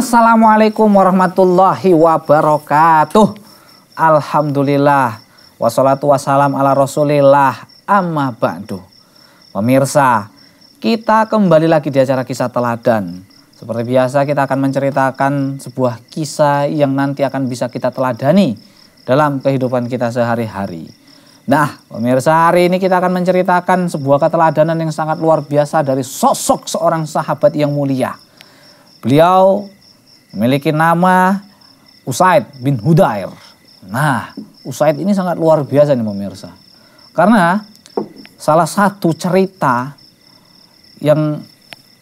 Assalamualaikum warahmatullahi wabarakatuh. Alhamdulillah. Wassalatu wassalam ala rasulillah amma ba'du. Pemirsa, kita kembali lagi di acara kisah teladan. Seperti biasa kita akan menceritakan sebuah kisah yang nanti akan bisa kita teladani dalam kehidupan kita sehari-hari. Nah, pemirsa hari ini kita akan menceritakan sebuah keteladanan yang sangat luar biasa dari sosok seorang sahabat yang mulia. Beliau memiliki nama Usaid bin Hudair. Nah, Usaid ini sangat luar biasa nih pemirsa. Karena salah satu cerita yang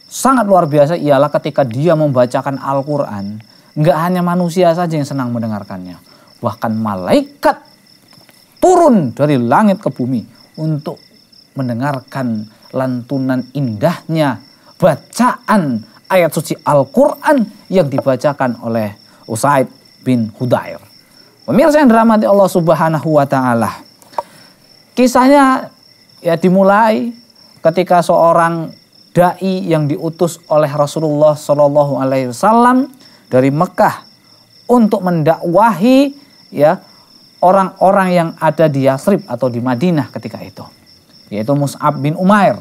sangat luar biasa ialah ketika dia membacakan Al-Quran, nggak hanya manusia saja yang senang mendengarkannya, bahkan malaikat turun dari langit ke bumi untuk mendengarkan lantunan indahnya bacaan ayat suci Al-Quran yang dibacakan oleh Usaid bin Hudair. Pemirsa yang dirahmati Allah Subhanahu wa taala. Kisahnya ya dimulai ketika seorang dai yang diutus oleh Rasulullah Shallallahu alaihi wasallam dari Mekah untuk mendakwahi ya orang-orang yang ada di Yasrib atau di Madinah ketika itu yaitu Mus'ab bin Umair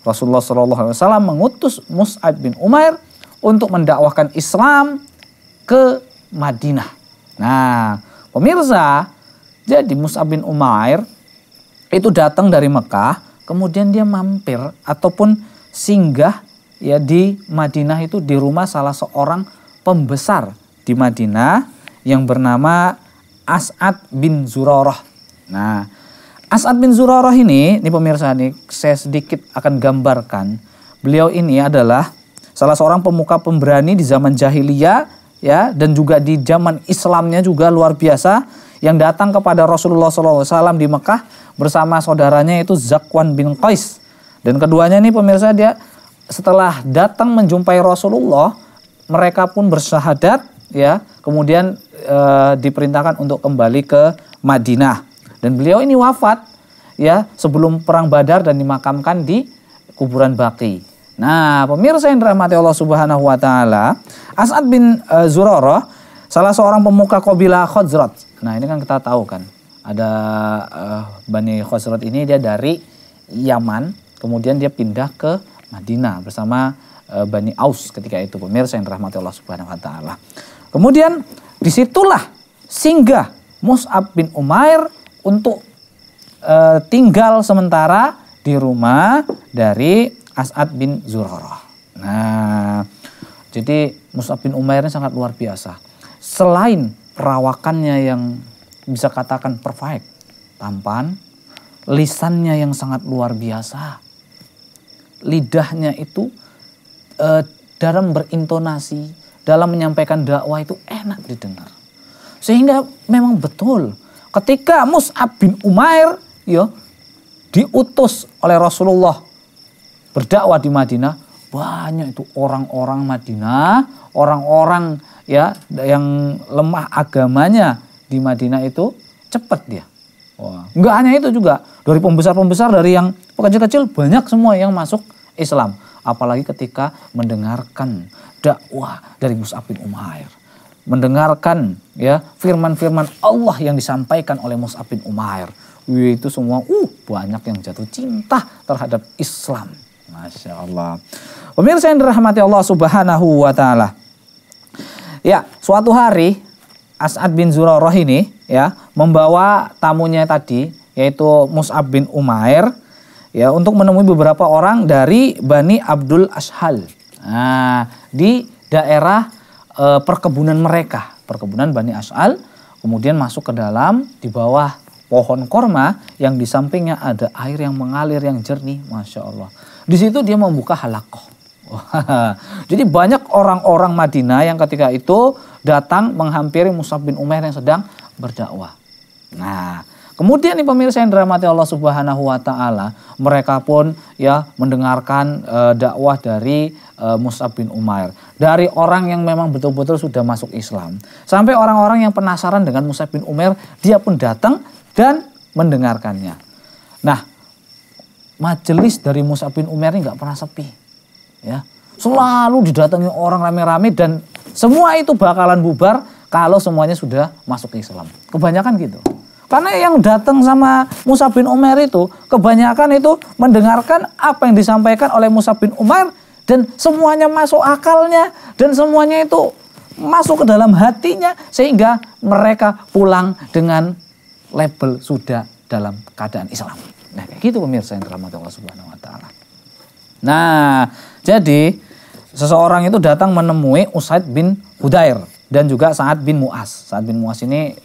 Rasulullah SAW mengutus Mus'ab bin Umair untuk mendakwahkan Islam ke Madinah. Nah, pemirsa, jadi Mus'ab bin Umair itu datang dari Mekah, kemudian dia mampir ataupun singgah ya di Madinah itu di rumah salah seorang pembesar di Madinah yang bernama As'ad bin Zurarah. Nah, As'ad bin Zurarah ini, ini pemirsa nih, saya sedikit akan gambarkan. Beliau ini adalah salah seorang pemuka pemberani di zaman jahiliyah ya dan juga di zaman Islamnya juga luar biasa yang datang kepada Rasulullah SAW di Mekah bersama saudaranya itu Zakwan bin Qais. Dan keduanya ini pemirsa dia setelah datang menjumpai Rasulullah, mereka pun bersahadat, ya, kemudian e, diperintahkan untuk kembali ke Madinah. Dan beliau ini wafat ya sebelum perang Badar dan dimakamkan di kuburan Baki. Nah, pemirsa yang dirahmati Allah Subhanahu wa taala, As'ad bin uh, Zurarah salah seorang pemuka kabilah Khazraj. Nah, ini kan kita tahu kan. Ada uh, Bani Khazraj ini dia dari Yaman, kemudian dia pindah ke Madinah bersama uh, Bani Aus ketika itu pemirsa yang dirahmati Allah Subhanahu wa taala. Kemudian disitulah singgah Mus'ab bin Umair untuk e, tinggal sementara di rumah dari As'ad bin Zurarah. Nah, jadi Mus'ab bin Umair ini sangat luar biasa. Selain perawakannya yang bisa katakan perfect, tampan, lisannya yang sangat luar biasa. Lidahnya itu e, dalam berintonasi, dalam menyampaikan dakwah itu enak didengar. Sehingga memang betul ketika Mus'ab bin Umair ya diutus oleh Rasulullah berdakwah di Madinah banyak itu orang-orang Madinah orang-orang ya yang lemah agamanya di Madinah itu cepat dia Wah. nggak hanya itu juga dari pembesar-pembesar dari yang kecil-kecil banyak semua yang masuk Islam apalagi ketika mendengarkan dakwah dari Mus'ab bin Umair mendengarkan ya firman-firman Allah yang disampaikan oleh Mus'ab bin Umair. Wih, itu semua uh banyak yang jatuh cinta terhadap Islam. Masya Allah. Pemirsa yang dirahmati Allah subhanahu wa ta'ala. Ya, suatu hari As'ad bin Zurarah ini ya membawa tamunya tadi yaitu Mus'ab bin Umair ya untuk menemui beberapa orang dari Bani Abdul Ashal. Nah, di daerah e, perkebunan mereka, perkebunan Bani As'al, kemudian masuk ke dalam di bawah pohon korma yang di sampingnya ada air yang mengalir yang jernih, masya Allah. Di situ dia membuka halakoh. Jadi banyak orang-orang Madinah yang ketika itu datang menghampiri Musab bin Umair yang sedang berdakwah. Nah, Kemudian nih pemirsa yang dirahmati Allah Subhanahu wa taala, mereka pun ya mendengarkan e, dakwah dari Eh, Mus'ab bin Umair. Dari orang yang memang betul-betul sudah masuk Islam. Sampai orang-orang yang penasaran dengan Mus'ab bin Umair, dia pun datang dan mendengarkannya. Nah, majelis dari Mus'ab bin Umair ini nggak pernah sepi. Ya, selalu didatangi orang rame-rame dan semua itu bakalan bubar kalau semuanya sudah masuk Islam. Kebanyakan gitu. Karena yang datang sama Musa bin Umar itu kebanyakan itu mendengarkan apa yang disampaikan oleh Musa bin Umar dan semuanya masuk akalnya dan semuanya itu masuk ke dalam hatinya sehingga mereka pulang dengan label sudah dalam keadaan Islam. Nah, kayak gitu pemirsa yang dirahmati Allah Subhanahu wa taala. Nah, jadi seseorang itu datang menemui Usaid bin Hudair dan juga Sa'ad bin Mu'as. Sa'ad bin Mu'as ini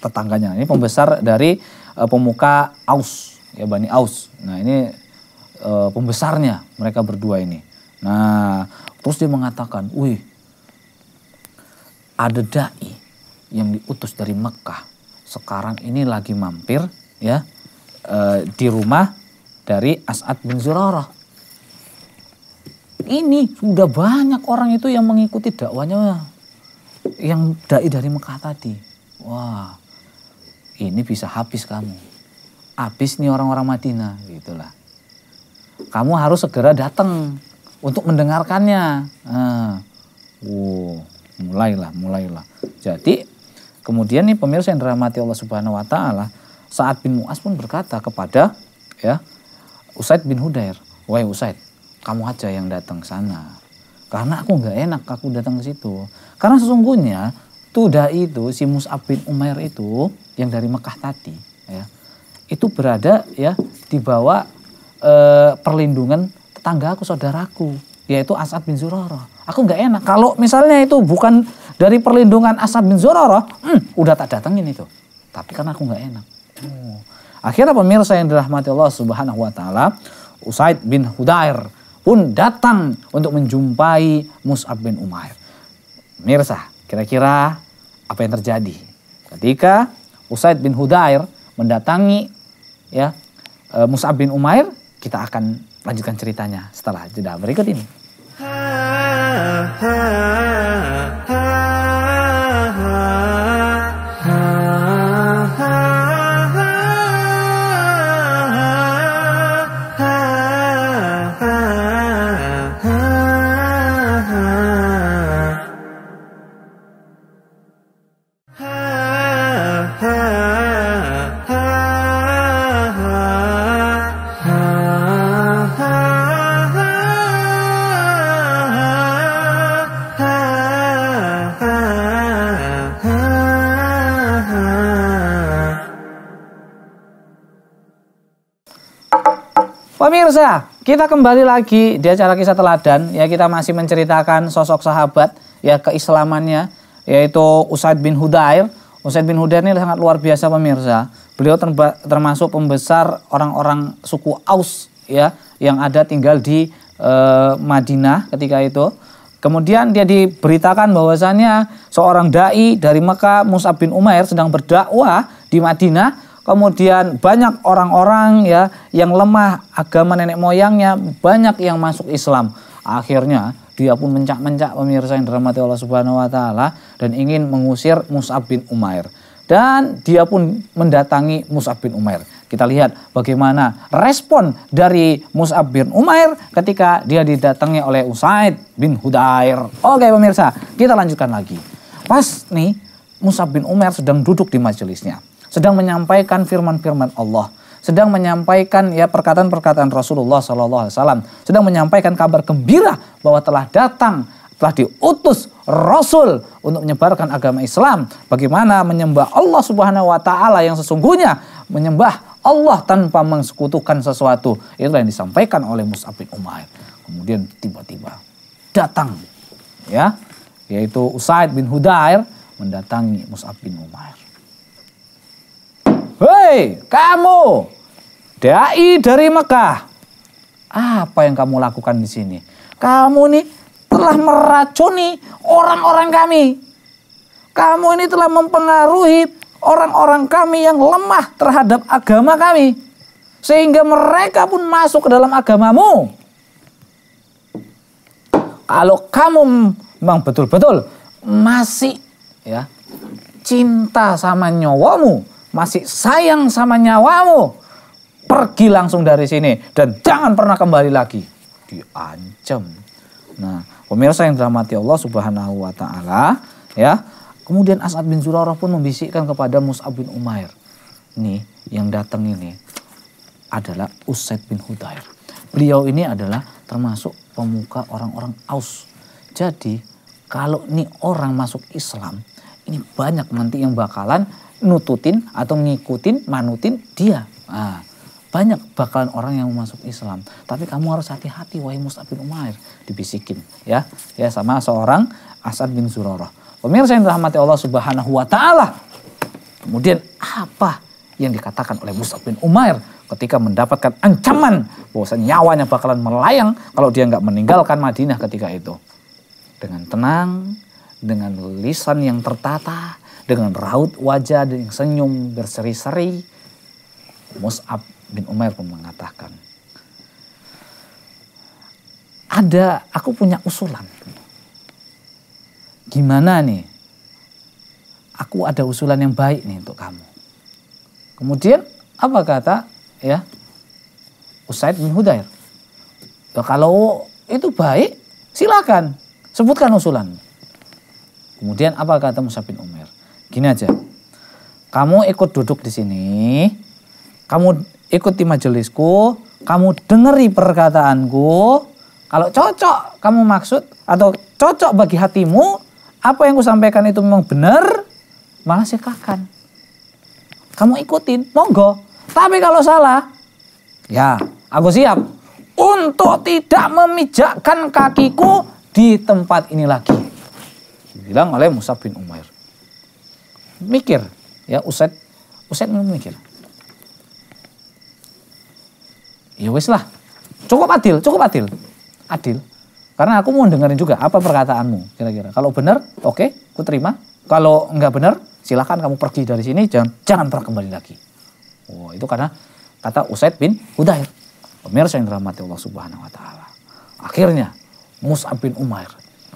tetangganya. Ini pembesar dari uh, pemuka Aus, ya Bani Aus. Nah, ini uh, pembesarnya mereka berdua ini. Nah, terus dia mengatakan, "Wih, ada dai yang diutus dari Mekah. Sekarang ini lagi mampir ya e, di rumah dari As'ad bin Zurarah. Ini sudah banyak orang itu yang mengikuti dakwanya yang dai dari Mekah tadi. Wah, ini bisa habis kamu. Habis nih orang-orang Madinah gitulah. Kamu harus segera datang untuk mendengarkannya. Nah, wow, oh, mulailah, mulailah. Jadi kemudian nih pemirsa yang dirahmati Allah Subhanahu wa taala, saat bin Muas pun berkata kepada ya Usaid bin Hudair, "Wahai Usaid, kamu aja yang datang sana. Karena aku nggak enak aku datang ke situ. Karena sesungguhnya Tuda itu si Mus'ab bin Umair itu yang dari Mekah tadi ya. Itu berada ya di bawah e, perlindungan tetangga aku, saudaraku, yaitu As'ad bin Zuroro. Aku nggak enak. Kalau misalnya itu bukan dari perlindungan As'ad bin Zuroro, hmm, udah tak datangin itu. Tapi karena aku nggak enak. Oh. Akhirnya pemirsa yang dirahmati Allah Subhanahu wa taala, Usaid bin Hudair pun datang untuk menjumpai Mus'ab bin Umair. Pemirsa, kira-kira apa yang terjadi ketika Usaid bin Hudair mendatangi ya eh, Mus'ab bin Umair, kita akan lanjutkan ceritanya setelah jeda berikut ini. Ha, ha, ha. Pemirsa, ya, kita kembali lagi di acara kisah teladan. Ya, kita masih menceritakan sosok sahabat ya keislamannya yaitu Usaid bin Hudair. Usaid bin Hudair ini sangat luar biasa pemirsa. Beliau termasuk pembesar orang-orang suku Aus ya yang ada tinggal di e, Madinah ketika itu. Kemudian dia diberitakan bahwasannya seorang dai dari Mekah Mus'ab bin Umair sedang berdakwah di Madinah kemudian banyak orang-orang ya yang lemah agama nenek moyangnya banyak yang masuk Islam akhirnya dia pun mencak-mencak pemirsa yang dirahmati Allah Subhanahu wa taala dan ingin mengusir Mus'ab bin Umair dan dia pun mendatangi Mus'ab bin Umair kita lihat bagaimana respon dari Mus'ab bin Umair ketika dia didatangi oleh Usaid bin Hudair. Oke pemirsa, kita lanjutkan lagi. Pas nih Mus'ab bin Umair sedang duduk di majelisnya sedang menyampaikan firman-firman Allah sedang menyampaikan ya perkataan-perkataan Rasulullah Sallallahu Alaihi Wasallam, sedang menyampaikan kabar gembira bahwa telah datang telah diutus Rasul untuk menyebarkan agama Islam. Bagaimana menyembah Allah Subhanahu wa Ta'ala yang sesungguhnya menyembah Allah tanpa mengsekutukan sesuatu. Itulah yang disampaikan oleh Mus'ab bin Umair. Kemudian tiba-tiba datang ya yaitu Usaid bin Hudair mendatangi Mus'ab bin Umair. Hei, kamu, dai dari Mekah, apa yang kamu lakukan di sini? Kamu ini telah meracuni orang-orang kami. Kamu ini telah mempengaruhi orang-orang kami yang lemah terhadap agama kami. Sehingga mereka pun masuk ke dalam agamamu. Kalau kamu memang betul-betul masih ya cinta sama nyawamu, masih sayang sama nyawamu, pergi langsung dari sini dan jangan pernah kembali lagi. Diancam. Nah, pemirsa yang dirahmati Allah Subhanahu wa taala, ya. Kemudian As'ad bin Zurarah pun membisikkan kepada Mus'ab bin Umair. Nih, yang datang ini adalah Usaid bin Hudair. Beliau ini adalah termasuk pemuka orang-orang Aus. Jadi, kalau nih orang masuk Islam, ini banyak nanti yang bakalan nututin atau ngikutin, manutin dia. Nah, banyak bakalan orang yang masuk Islam. Tapi kamu harus hati-hati wahai Mus'ab bin Umair. Dibisikin ya. Ya sama seorang Asad bin Zurarah. Pemirsa yang dirahmati Allah Subhanahu wa taala. Kemudian apa yang dikatakan oleh Mus'ab bin Umair ketika mendapatkan ancaman bahwa nyawanya bakalan melayang kalau dia nggak meninggalkan Madinah ketika itu. Dengan tenang, dengan lisan yang tertata, dengan raut wajah dan yang senyum berseri-seri, Mus'ab bin Umair pun mengatakan, ada, aku punya usulan. Gimana nih? Aku ada usulan yang baik nih untuk kamu. Kemudian apa kata ya Usaid bin Hudair? Ya, kalau itu baik, silakan sebutkan usulan. Kemudian apa kata Musa bin Umar? Gini aja. Kamu ikut duduk di sini. Kamu ikut di majelisku, kamu dengeri perkataanku. Kalau cocok kamu maksud atau cocok bagi hatimu, apa yang ku sampaikan itu memang benar, malah silakan, Kamu ikutin, monggo. Tapi kalau salah, ya aku siap untuk tidak memijakkan kakiku di tempat ini lagi. Dibilang oleh Musab bin Umair mikir ya Usaid Usaid memang mikir ya wes lah cukup adil cukup adil adil karena aku mau dengerin juga apa perkataanmu kira-kira kalau benar oke okay, ku terima kalau nggak benar silahkan kamu pergi dari sini jangan jangan pernah kembali lagi oh itu karena kata Usaid bin Hudair pemirsa yang dirahmati Allah Subhanahu wa taala akhirnya Mus'ab bin Umair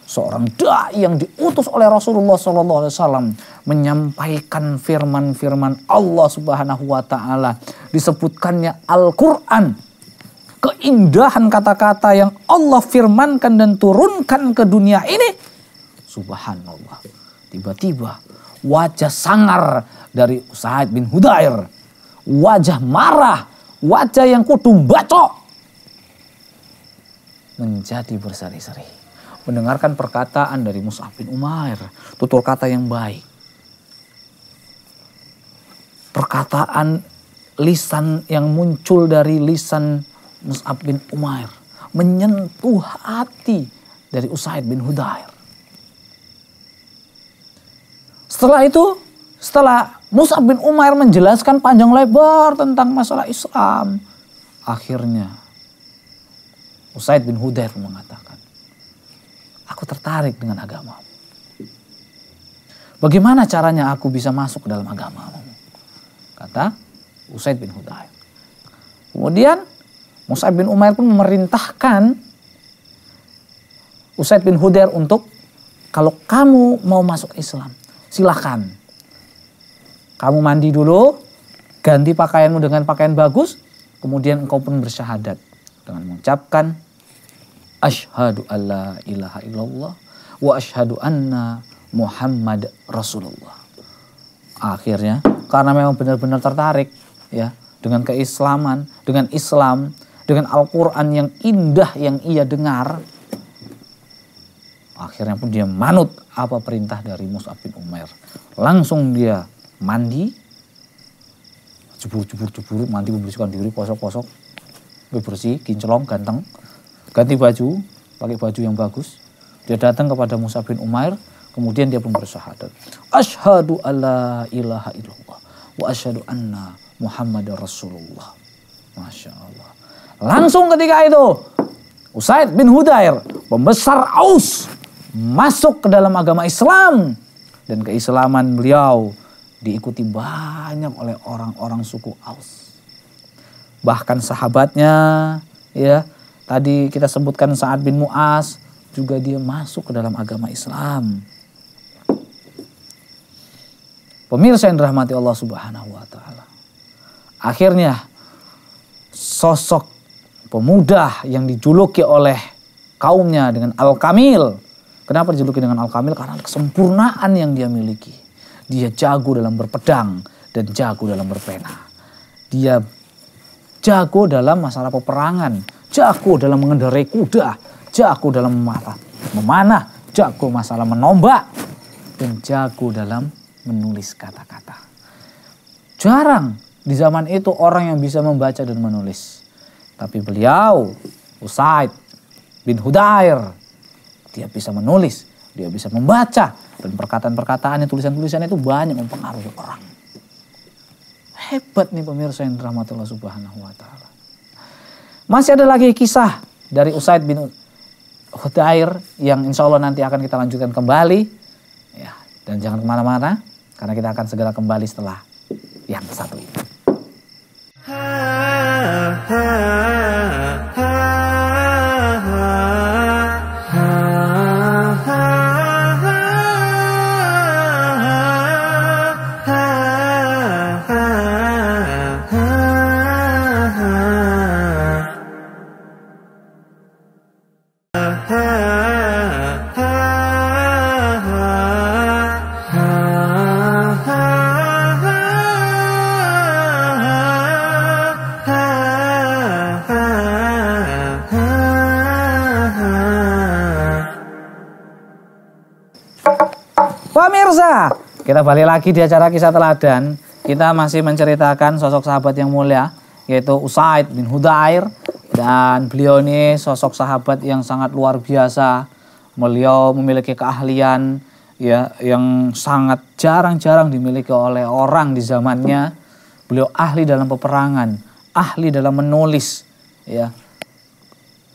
seorang dai yang diutus oleh Rasulullah SAW Alaihi Wasallam menyampaikan firman-firman Allah Subhanahu Wa Taala disebutkannya Al-Quran keindahan kata-kata yang Allah firmankan dan turunkan ke dunia ini subhanallah tiba-tiba wajah sangar dari Sa'id bin Hudair wajah marah wajah yang kudu menjadi berseri-seri mendengarkan perkataan dari Mus'ab bin Umair, tutur kata yang baik. Perkataan lisan yang muncul dari lisan Mus'ab bin Umair menyentuh hati dari Usaid bin Hudair. Setelah itu, setelah Mus'ab bin Umair menjelaskan panjang lebar tentang masalah Islam, akhirnya Usaid bin Hudair mengatakan, Aku tertarik dengan agama. Bagaimana caranya aku bisa masuk ke dalam agama? Kata Usaid bin Hudayr. Kemudian Musaid bin Umair pun memerintahkan Usaid bin Hudair untuk kalau kamu mau masuk Islam, silahkan. Kamu mandi dulu, ganti pakaianmu dengan pakaian bagus, kemudian engkau pun bersyahadat dengan mengucapkan Ashadu an la ilaha illallah wa ashadu anna Muhammad Rasulullah. Akhirnya karena memang benar-benar tertarik ya dengan keislaman, dengan Islam, dengan Al-Quran yang indah yang ia dengar. Akhirnya pun dia manut apa perintah dari Mus'ab bin Umair. Langsung dia mandi, jubur-jubur-jubur, mandi membersihkan diri, posok-posok, bersih, kinclong, ganteng ganti baju, pakai baju yang bagus. Dia datang kepada Musa bin Umair, kemudian dia pun bersyahadat. Ashadu alla ilaha illallah wa ashadu anna Muhammad Rasulullah. Masya Allah. Langsung ketika itu, Usaid bin Hudair, pembesar Aus, masuk ke dalam agama Islam. Dan keislaman beliau diikuti banyak oleh orang-orang suku Aus. Bahkan sahabatnya, ya Tadi kita sebutkan Sa'ad bin Mu'as juga dia masuk ke dalam agama Islam. Pemirsa yang dirahmati Allah Subhanahu wa taala. Akhirnya sosok pemuda yang dijuluki oleh kaumnya dengan Al-Kamil. Kenapa dijuluki dengan Al-Kamil? Karena kesempurnaan yang dia miliki. Dia jago dalam berpedang dan jago dalam berpena. Dia jago dalam masalah peperangan jago dalam mengendarai kuda, jago dalam memarah, memanah, jago masalah menombak, dan jago dalam menulis kata-kata. Jarang di zaman itu orang yang bisa membaca dan menulis. Tapi beliau, Usaid bin Hudair, dia bisa menulis, dia bisa membaca, dan perkataan-perkataannya, tulisan tulisan itu banyak mempengaruhi orang. Hebat nih pemirsa yang rahmatullah subhanahu wa ta'ala. Masih ada lagi kisah dari Usaid bin Hudair yang insya Allah nanti akan kita lanjutkan kembali. Ya, dan jangan kemana-mana karena kita akan segera kembali setelah yang satu ini. Kita balik lagi di acara kisah teladan. Kita masih menceritakan sosok sahabat yang mulia yaitu Usaid bin Hudair dan beliau ini sosok sahabat yang sangat luar biasa. Beliau memiliki keahlian ya yang sangat jarang-jarang dimiliki oleh orang di zamannya. Beliau ahli dalam peperangan, ahli dalam menulis ya.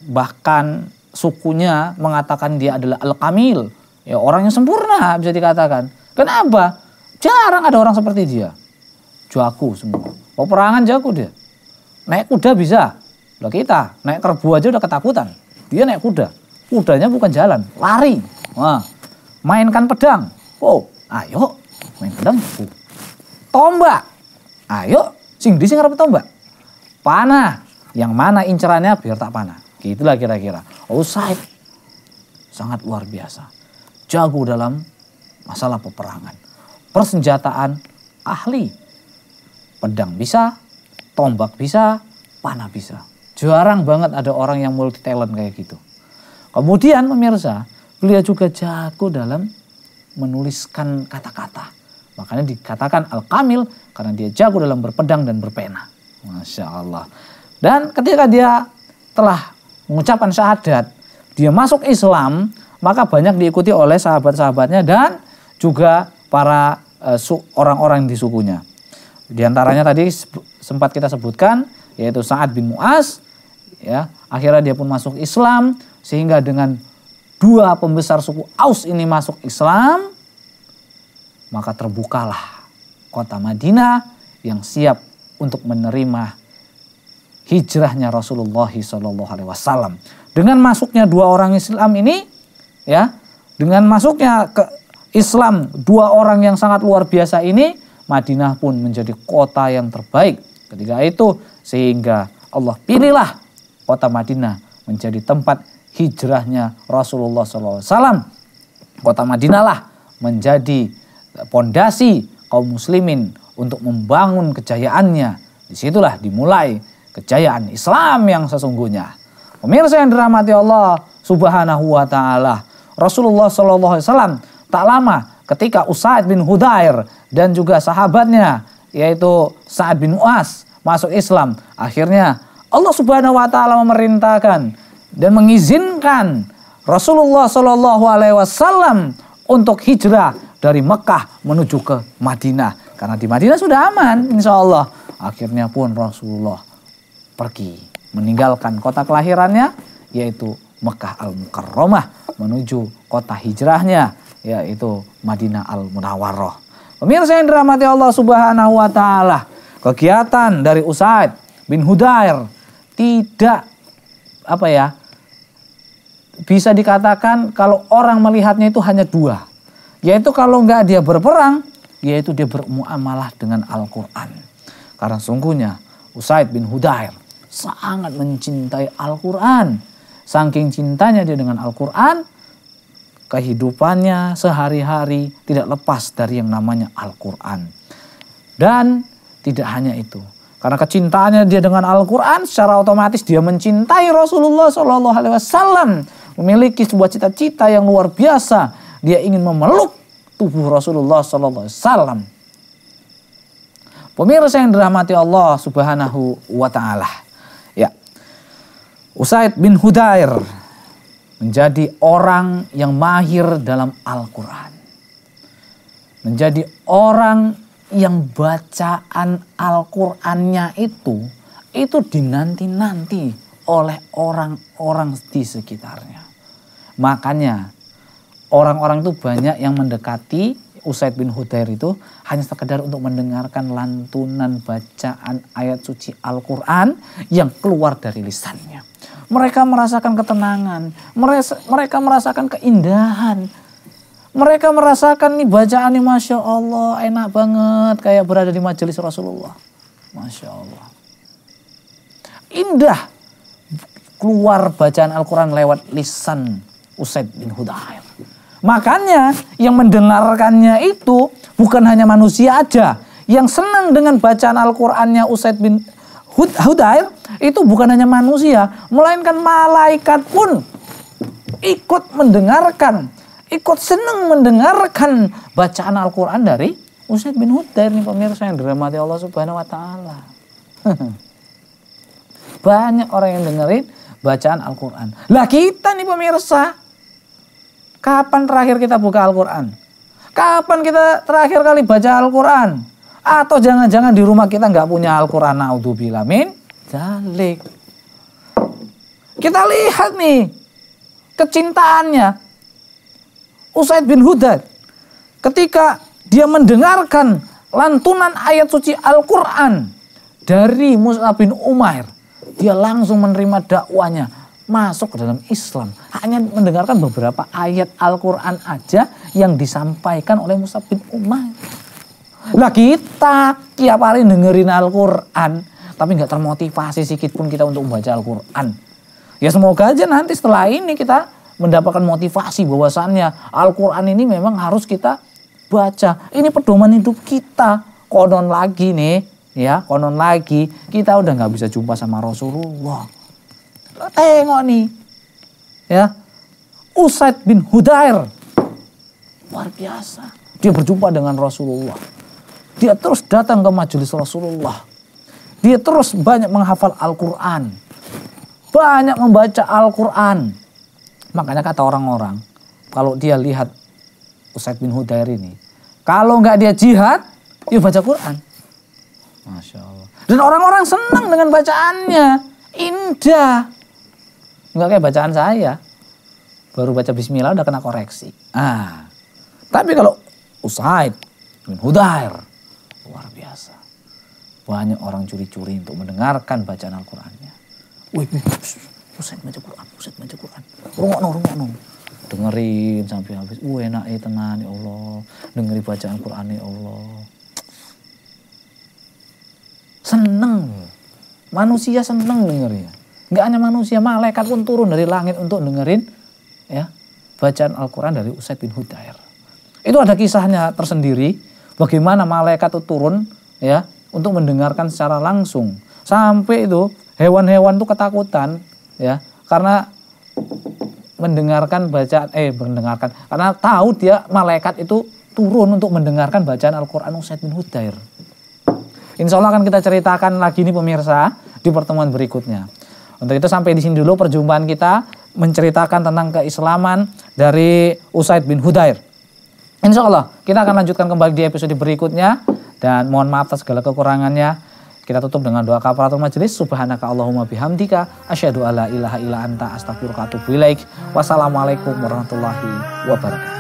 Bahkan sukunya mengatakan dia adalah al-kamil, ya orang yang sempurna bisa dikatakan Kenapa? Jarang ada orang seperti dia. Jago semua. Peperangan perangan jago dia. Naik kuda bisa. Lah kita naik kerbau aja udah ketakutan. Dia naik kuda. Kudanya bukan jalan, lari. Wah. Mainkan pedang. Oh, ayo main pedang. Oh. Tombak. Ayo sing di sing tombak. Panah. Yang mana incerannya biar tak panah. Gitulah kira-kira. Oh, sahib. sangat luar biasa. Jago dalam masalah peperangan, persenjataan, ahli. Pedang bisa, tombak bisa, panah bisa. Jarang banget ada orang yang multi talent kayak gitu. Kemudian pemirsa, beliau juga jago dalam menuliskan kata-kata. Makanya dikatakan Al-Kamil karena dia jago dalam berpedang dan berpena. Masya Allah. Dan ketika dia telah mengucapkan syahadat, dia masuk Islam, maka banyak diikuti oleh sahabat-sahabatnya dan juga para eh, orang-orang di sukunya. Di antaranya tadi sempat kita sebutkan yaitu Sa'ad bin Mu'az ya, akhirnya dia pun masuk Islam sehingga dengan dua pembesar suku Aus ini masuk Islam maka terbukalah kota Madinah yang siap untuk menerima hijrahnya Rasulullah Shallallahu Alaihi Wasallam. Dengan masuknya dua orang Islam ini, ya, dengan masuknya ke Islam, dua orang yang sangat luar biasa ini, Madinah pun menjadi kota yang terbaik ketika itu sehingga Allah pilihlah kota Madinah menjadi tempat hijrahnya Rasulullah SAW. Kota Madinah lah menjadi pondasi kaum muslimin untuk membangun kejayaannya. Disitulah dimulai kejayaan Islam yang sesungguhnya. Pemirsa yang dirahmati Allah Subhanahu wa taala, Rasulullah SAW Tak lama ketika Usaid bin Hudair dan juga sahabatnya yaitu Sa'ad bin Mu'as masuk Islam. Akhirnya Allah Subhanahu wa taala memerintahkan dan mengizinkan Rasulullah Shallallahu alaihi wasallam untuk hijrah dari Mekah menuju ke Madinah karena di Madinah sudah aman insya Allah. Akhirnya pun Rasulullah pergi meninggalkan kota kelahirannya yaitu Mekah Al-Mukarramah menuju kota hijrahnya itu Madinah Al Munawwaroh. Pemirsa yang dirahmati Allah Subhanahu wa taala, kegiatan dari Usaid bin Hudair tidak apa ya? Bisa dikatakan kalau orang melihatnya itu hanya dua. Yaitu kalau nggak dia berperang, yaitu dia bermuamalah dengan Al-Qur'an. Karena sungguhnya Usaid bin Hudair sangat mencintai Al-Qur'an. Saking cintanya dia dengan Al-Qur'an, kehidupannya sehari-hari tidak lepas dari yang namanya Al-Quran. Dan tidak hanya itu, karena kecintaannya dia dengan Al-Quran secara otomatis dia mencintai Rasulullah SAW. memiliki sebuah cita-cita yang luar biasa. Dia ingin memeluk tubuh Rasulullah SAW. Pemirsa yang dirahmati Allah Subhanahu wa taala. Ya. Usaid bin Hudair menjadi orang yang mahir dalam Al-Quran, menjadi orang yang bacaan Al-Qurannya itu, itu dinanti-nanti oleh orang-orang di sekitarnya. Makanya orang-orang itu banyak yang mendekati Usaid bin Hudair itu hanya sekedar untuk mendengarkan lantunan bacaan ayat suci Al-Quran yang keluar dari lisannya. Mereka merasakan ketenangan, mereka merasakan keindahan. Mereka merasakan nih bacaan nih Masya Allah enak banget kayak berada di majelis Rasulullah. Masya Allah. Indah keluar bacaan Al-Quran lewat lisan Usaid bin Hudayr. Makanya yang mendengarkannya itu bukan hanya manusia aja. Yang senang dengan bacaan Al-Qur'annya Usaid bin Hudair itu bukan hanya manusia, melainkan malaikat pun ikut mendengarkan, ikut senang mendengarkan bacaan Al-Quran dari Usaid bin Hudair nih pemirsa yang dirahmati Allah Subhanahu wa taala. Banyak orang yang dengerin bacaan Al-Quran. Lah kita nih pemirsa, kapan terakhir kita buka Al-Quran? Kapan kita terakhir kali baca Al-Quran? Atau jangan-jangan di rumah kita nggak punya Al-Quran. Na'udzubillah min jalik. Kita lihat nih kecintaannya. Usaid bin Hudad ketika dia mendengarkan lantunan ayat suci Al-Quran dari Mus'ab bin Umair. Dia langsung menerima dakwanya masuk ke dalam Islam. Hanya mendengarkan beberapa ayat Al-Quran aja yang disampaikan oleh Mus'ab bin Umair. Lah kita tiap hari dengerin Al-Quran. Tapi nggak termotivasi sedikit pun kita untuk membaca Al-Quran. Ya semoga aja nanti setelah ini kita mendapatkan motivasi bahwasannya Al-Quran ini memang harus kita baca. Ini pedoman hidup kita. Konon lagi nih, ya konon lagi kita udah nggak bisa jumpa sama Rasulullah. Tengok nih, ya Usaid bin Hudair luar biasa. Dia berjumpa dengan Rasulullah. Dia terus datang ke majelis Rasulullah. Dia terus banyak menghafal Al-Quran. Banyak membaca Al-Quran. Makanya kata orang-orang, kalau dia lihat Usaid bin Hudair ini, kalau nggak dia jihad, yuk ya baca Quran. Masya Allah. Dan orang-orang senang dengan bacaannya. Indah. Enggak kayak bacaan saya. Baru baca bismillah udah kena koreksi. Ah. Tapi kalau Usaid bin Hudair luar biasa. Banyak orang curi-curi untuk mendengarkan bacaan Al-Qur'annya. Wih, Husain baca Quran, Husain baca Quran. rungok no. Dengerin sampai habis. Wih, enak ya tenang, ya Allah. Dengerin bacaan Quran ya Allah. Seneng. Manusia seneng dengerin. Ya. Gak hanya manusia, malaikat pun turun dari langit untuk dengerin ya bacaan Al-Quran dari Usaid bin Hudair. Itu ada kisahnya tersendiri Bagaimana malaikat itu turun ya untuk mendengarkan secara langsung. Sampai itu hewan-hewan itu ketakutan ya karena mendengarkan bacaan eh mendengarkan karena tahu dia malaikat itu turun untuk mendengarkan bacaan Al-Qur'an Usaid bin Hudair. Insya Allah akan kita ceritakan lagi nih pemirsa di pertemuan berikutnya. Untuk itu sampai di sini dulu perjumpaan kita menceritakan tentang keislaman dari Usaid bin Hudair. Insya Allah kita akan lanjutkan kembali di episode berikutnya dan mohon maaf atas segala kekurangannya. Kita tutup dengan doa kafaratul majelis. Subhanaka Allahumma bihamdika asyhadu alla ilaha illa anta astaghfiruka wa atubu ilaik. Wassalamualaikum warahmatullahi wabarakatuh.